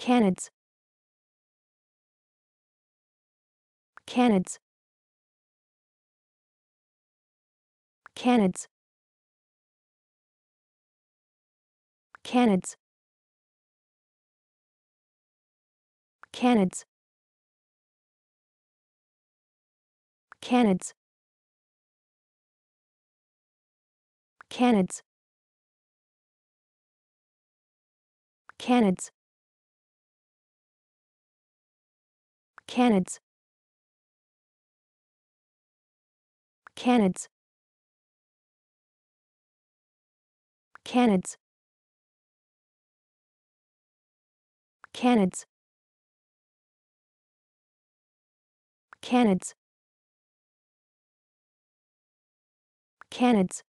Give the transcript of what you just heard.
canids canids canids canids canids canids canids canids canids canids canids canids canids canids